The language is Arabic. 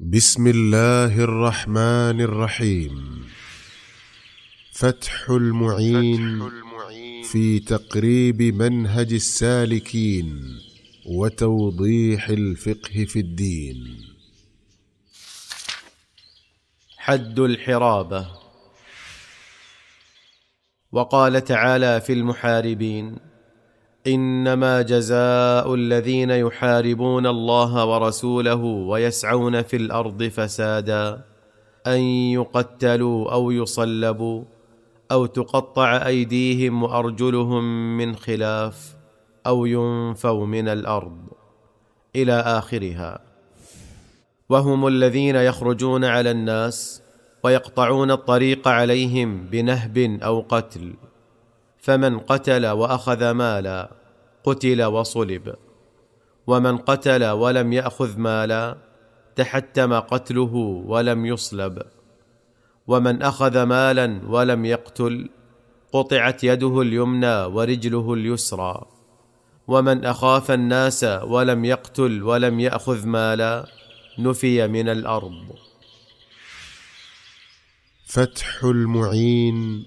بسم الله الرحمن الرحيم فتح المعين, فتح المعين في تقريب منهج السالكين وتوضيح الفقه في الدين حد الحرابه وقال تعالى في المحاربين انما جزاء الذين يحاربون الله ورسوله ويسعون في الارض فسادا ان يقتلوا او يصلبوا او تقطع ايديهم وارجلهم من خلاف او ينفوا من الارض الى اخرها وهم الذين يخرجون على الناس ويقطعون الطريق عليهم بنهب او قتل فمن قتل واخذ مالا قتل وصلب ومن قتل ولم ياخذ مالا تحتم قتله ولم يصلب ومن اخذ مالا ولم يقتل قطعت يده اليمنى ورجله اليسرى ومن اخاف الناس ولم يقتل ولم ياخذ مالا نفي من الارض فتح المعين